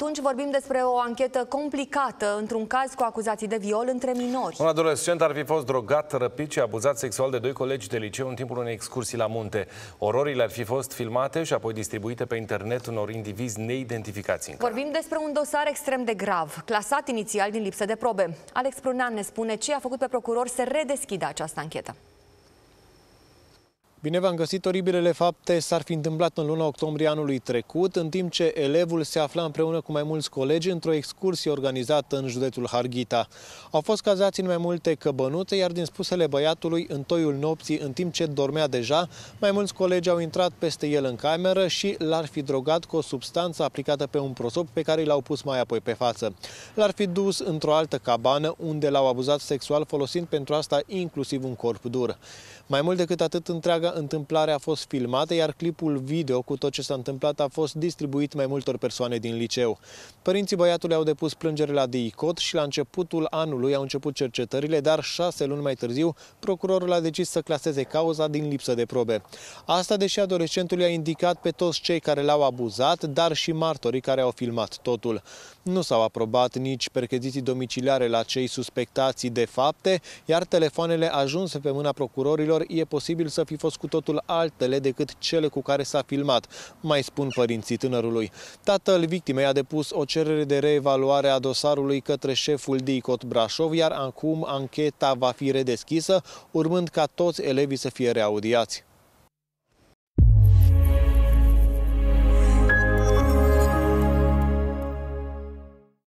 Atunci vorbim despre o anchetă complicată într-un caz cu acuzații de viol între minori. Un adolescent ar fi fost drogat, răpit și abuzat sexual de doi colegi de liceu în timpul unei excursii la munte. Ororile ar fi fost filmate și apoi distribuite pe internet unor indivizi neidentificați încă. Vorbim despre un dosar extrem de grav, clasat inițial din lipsă de probe. Alex Prunan ne spune ce a făcut pe procuror să redeschidă această anchetă. Bine v-am găsit, oribilele fapte s-ar fi întâmplat în luna octombrie anului trecut, în timp ce elevul se afla împreună cu mai mulți colegi într-o excursie organizată în județul Harghita. Au fost cazați în mai multe căbănuțe, iar din spusele băiatului, în toiul nopții, în timp ce dormea deja, mai mulți colegi au intrat peste el în cameră și l-ar fi drogat cu o substanță aplicată pe un prosop pe care l-au pus mai apoi pe față. L-ar fi dus într-o altă cabană unde l-au abuzat sexual folosind pentru asta inclusiv un corp dur. Mai mult decât atât, întreaga întreaga întâmplare a fost filmată, iar clipul video cu tot ce s-a întâmplat a fost distribuit mai multor persoane din liceu. Părinții băiatului au depus plângere la DICOT și la începutul anului au început cercetările, dar șase luni mai târziu, procurorul a decis să claseze cauza din lipsă de probe. Asta deși adolescentul i-a indicat pe toți cei care l-au abuzat, dar și martorii care au filmat totul. Nu s-au aprobat nici percheziții domiciliare la cei suspectați de fapte, iar telefoanele ajunse pe mâna procurorilor e posibil să fi fost cu totul altele decât cele cu care s-a filmat, mai spun părinții tânărului. Tatăl victimei a depus o cerere de reevaluare a dosarului către șeful DICOT Brașov, iar acum ancheta va fi redeschisă, urmând ca toți elevii să fie reaudiați.